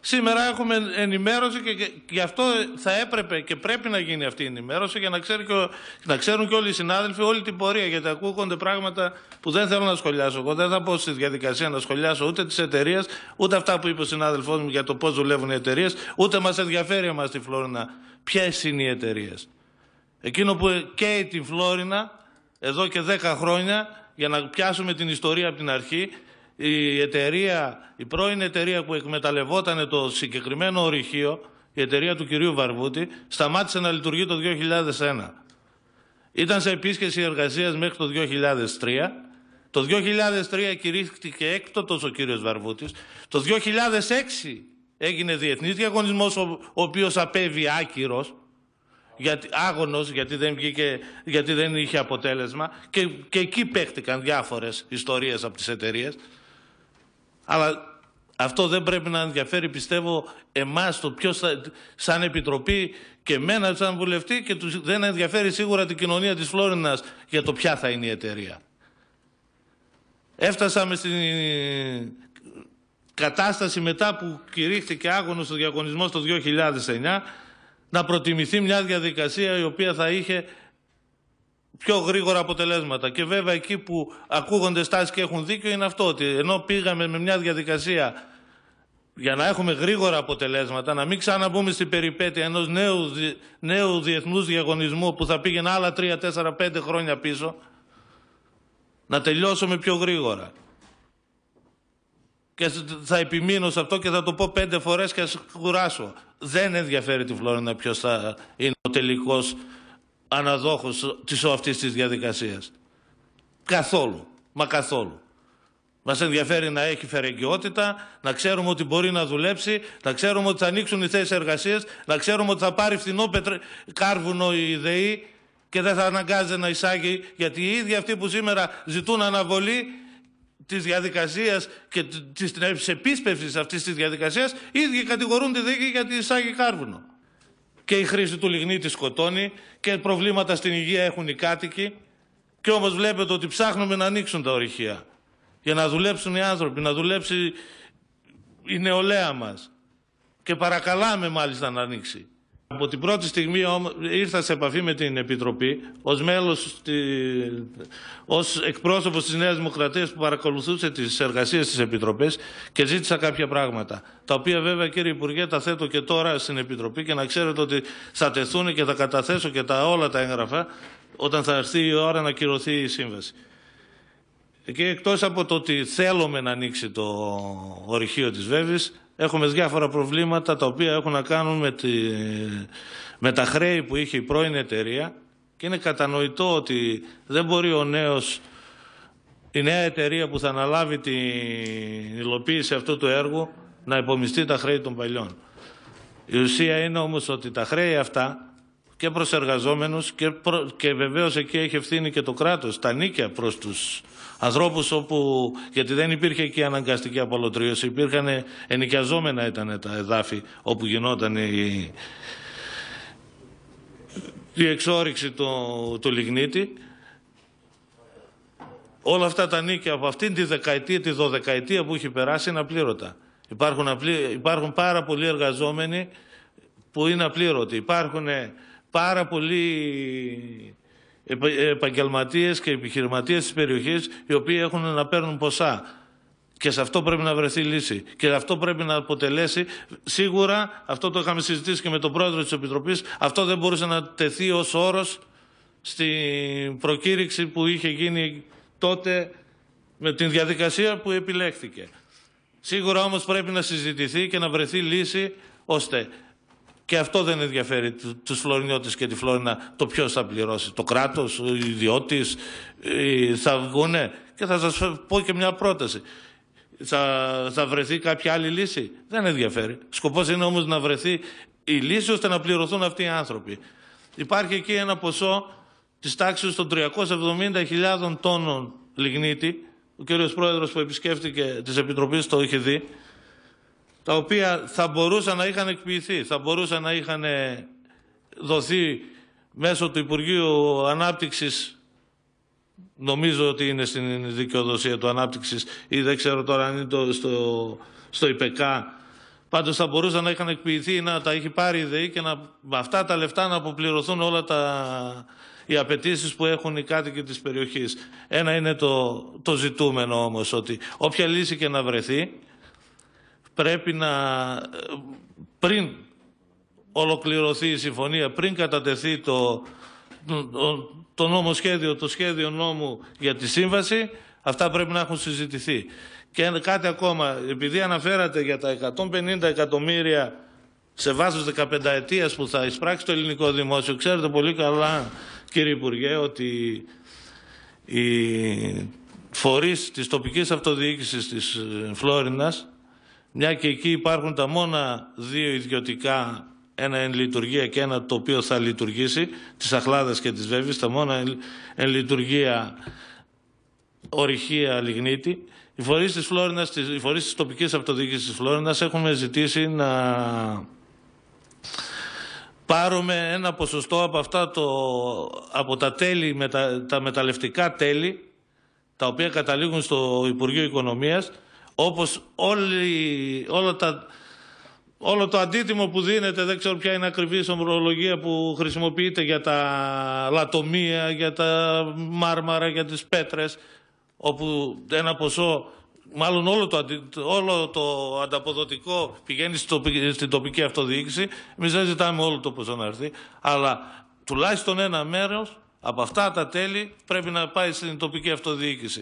Σήμερα έχουμε ενημέρωση και γι' αυτό θα έπρεπε και πρέπει να γίνει αυτή η ενημέρωση για να, ξέρει και ο, ξέρουν και όλοι οι συνάδελφοι όλη την πορεία. Γιατί ακούγονται πράγματα που δεν θέλω να σχολιάσω. Εγώ δεν θα πω στη διαδικασία να σχολιάσω ούτε τις εταιρείες, ούτε αυτά που είπε ο συνάδελφός μου για το πώς δουλεύουν οι εταιρείες, ούτε μας ενδιαφέρει εμάς τη Φλόρινα ποιες είναι οι εταιρείες. Εκείνο που καίει την Φλόρινα εδώ και 10 χρόνια για να πιάσουμε την ιστορία από την αρχή η εταιρεία, η πρώην εταιρεία που εκμεταλλευόταν το συγκεκριμένο ορυχείο, η εταιρεία του κυρίου Βαρβούτη, σταμάτησε να λειτουργεί το 2001. Ήταν σε επίσκεψη εργασίας μέχρι το 2003. Το 2003 κηρύχθηκε έκτοτος ο κύριος Βαρβούτης. Το 2006 έγινε διεθνής διαγωνισμός ο οποίος απέβη άκυρος γιατί, γιατί δεν, γιατί δεν είχε αποτέλεσμα και, και εκεί παίχτηκαν διάφορες ιστορίες από τις εταιρείες. Αλλά αυτό δεν πρέπει να ενδιαφέρει, πιστεύω, εμάς, το ποιος σαν επιτροπή και εμένα σαν βουλευτή και τους, δεν ενδιαφέρει σίγουρα την κοινωνία της Φλόρινας για το ποια θα είναι η εταιρεία. Έφτασαμε στην ε, κατάσταση μετά που κηρύχθηκε άγωνος ο διαγωνισμός το 2009 να προτιμηθεί μια διαδικασία η οποία θα είχε πιο γρήγορα αποτελέσματα. Και βέβαια εκεί που ακούγονται στάσεις και έχουν δίκιο είναι αυτό ότι ενώ πήγαμε με μια διαδικασία για να έχουμε γρήγορα αποτελέσματα, να μην ξαναμπούμε στην περιπέτεια ενός νέου, νέου διεθνούς διαγωνισμού που θα πήγαινε άλλα 3, 4, 5 χρόνια πίσω, να τελειώσουμε πιο γρήγορα. Και θα επιμείνω σε αυτό και θα το πω πέντε φορές και θα κουράσω. Δεν ενδιαφέρει τη Φλόρινα ποιος θα είναι ο τελικός αναδόχος της αυτής της διαδικασίας. Καθόλου. Μα καθόλου. Μας ενδιαφέρει να έχει φερεγκιότητα, να ξέρουμε ότι μπορεί να δουλέψει, να ξέρουμε ότι θα ανοίξουν οι θέσεις εργασίας, να ξέρουμε ότι θα πάρει φθηνό πετρε... κάρβουνο η ΔΕΗ και δεν θα αναγκάζεται να εισάγει. Γιατί οι ίδιοι αυτοί που σήμερα ζητούν αναβολή της διαδικασίας και της επίσπευσης αυτής της διαδικασίας, οι ίδιοι κατηγορούν τη ΔΕΗ γιατί εισάγει κάρβουνο και η χρήση του λιγνίτη σκοτώνει και προβλήματα στην υγεία έχουν οι κάτοικοι. Και όμως βλέπετε ότι ψάχνουμε να ανοίξουν τα ορυχεία για να δουλέψουν οι άνθρωποι, να δουλέψει η νεολαία μας. Και παρακαλάμε μάλιστα να ανοίξει. Από την πρώτη στιγμή ήρθα σε επαφή με την Επιτροπή ως μέλος, ως εκπρόσωπος της Νέας Δημοκρατίας που παρακολουθούσε τις εργασίες της Επιτροπής και ζήτησα κάποια πράγματα. Τα οποία βέβαια κύριε Υπουργέ τα θέτω και τώρα στην Επιτροπή και να ξέρετε ότι θα τεθούν και θα καταθέσω και τα όλα τα έγγραφα όταν θα έρθει η ώρα να κυρωθεί η σύμβαση. Και εκτός από το ότι θέλουμε να ανοίξει το ορυχείο της Βέβης, Έχουμε διάφορα προβλήματα τα οποία έχουν να κάνουν με, τη, με τα χρέη που είχε η πρώην εταιρεία και είναι κατανοητό ότι δεν μπορεί ο νέος, η νέα εταιρεία που θα αναλάβει την υλοποίηση αυτού του έργου να υπομειστεί τα χρέη των παλιών. Η ουσία είναι όμως ότι τα χρέη αυτά και προς εργαζόμενους και, προ... και βεβαίως εκεί έχει ευθύνη και το κράτος, τα νίκια προς τους ανθρώπους όπου, γιατί δεν υπήρχε εκεί αναγκαστική απολωτρίωση, υπήρχαν ενοικιαζόμενα ήταν τα εδάφη όπου γινόταν η, η εξόριξη του, του λιγνίτη. Όλα αυτά τα νίκια από αυτήν τη δεκαετία, τη δωδεκαετία που έχει περάσει είναι απλήρωτα. Υπάρχουν, υπάρχουν πάρα πολλοί εργαζόμενοι που είναι απλήρωτοι. Υπάρχουν πάρα πολλοί επαγγελματίες και επιχειρηματίες της περιοχής οι οποίοι έχουν να παίρνουν ποσά. Και σε αυτό πρέπει να βρεθεί λύση. Και αυτό πρέπει να αποτελέσει. Σίγουρα, αυτό το είχαμε συζητήσει και με τον πρόεδρο της Επιτροπής, αυτό δεν μπορούσε να τεθεί ως όρος στην προκήρυξη που είχε γίνει τότε με την διαδικασία που επιλέχθηκε. Σίγουρα όμως πρέπει να συζητηθεί και να βρεθεί λύση ώστε και αυτό δεν ενδιαφέρει του Φλωρινιώτες και τη Φλόρινα το ποιος θα πληρώσει. Το κράτος, ο ιδιώτης, ε, θα βγουν. Και θα σας πω και μια πρόταση. Θα, θα βρεθεί κάποια άλλη λύση. Δεν ενδιαφέρει. Σκοπός είναι όμως να βρεθεί η λύση ώστε να πληρωθούν αυτοί οι άνθρωποι. Υπάρχει εκεί ένα ποσό της τάξης των 370.000 τόνων λιγνίτη. Ο κύριος Πρόεδρος που επισκέφτηκε τις Επιτροπές το είχε δει τα οποία θα μπορούσαν να είχαν εκποιηθεί, θα μπορούσαν να είχαν ε, δοθεί μέσω του Υπουργείου Ανάπτυξης νομίζω ότι είναι στην δικαιοδοσία του Ανάπτυξης ή δεν ξέρω τώρα αν είναι το, στο, στο ΙΠΕΚΑ πάντως θα μπορούσαν να είχαν εκποιηθεί να τα έχει πάρει η ΔΕΗ και να, με αυτά τα λεφτά να αποπληρωθούν όλα τα, οι απαιτήσεις που έχουν οι κάτοικοι της περιοχής. Ένα είναι το, το ζητούμενο όμως ότι όποια λύση και να βρεθεί πρέπει να πριν ολοκληρωθεί η συμφωνία, πριν κατατεθεί το, το, το σχέδιο, το σχέδιο νόμου για τη σύμβαση, αυτά πρέπει να έχουν συζητηθεί. Και κάτι ακόμα, επειδή αναφέρατε για τα 150 εκατομμύρια σε βάθος 15 ετίας που θα εισπράξει το ελληνικό δημόσιο, ξέρετε πολύ καλά κύριε Υπουργέ ότι οι φορείς της τοπικής αυτοδιοίκησης της ε, Φλόρινας μια και εκεί υπάρχουν τα μόνα δύο ιδιωτικά, ένα εν λειτουργία και ένα το οποίο θα λειτουργήσει, τις αχλάδες και τις Βέβης, τα μόνα εν λειτουργία ορυχεία λιγνίτη. Οι φορείς της, Φλόρινας, οι φορείς της τοπικής αυτοδιοίκησης της Φλόρινας έχουμε ζητήσει να πάρουμε ένα ποσοστό από, αυτά το, από τα, τέλη, τα μεταλλευτικά τέλη τα οποία καταλήγουν στο Υπουργείο Οικονομίας όπως όλο, τα, όλο το αντίτιμο που δίνεται, δεν ξέρω ποια είναι ακριβή η που χρησιμοποιείται για τα λατομεία, για τα μάρμαρα, για τις πέτρες, όπου ένα ποσό μάλλον όλο το, όλο το ανταποδοτικό πηγαίνει στην τοπική αυτοδιοίκηση. εμείς δεν ζητάμε όλο το ποσό να έρθει, αλλά τουλάχιστον ένα μέρος από αυτά τα τέλη πρέπει να πάει στην τοπική αυτοδιοίκηση.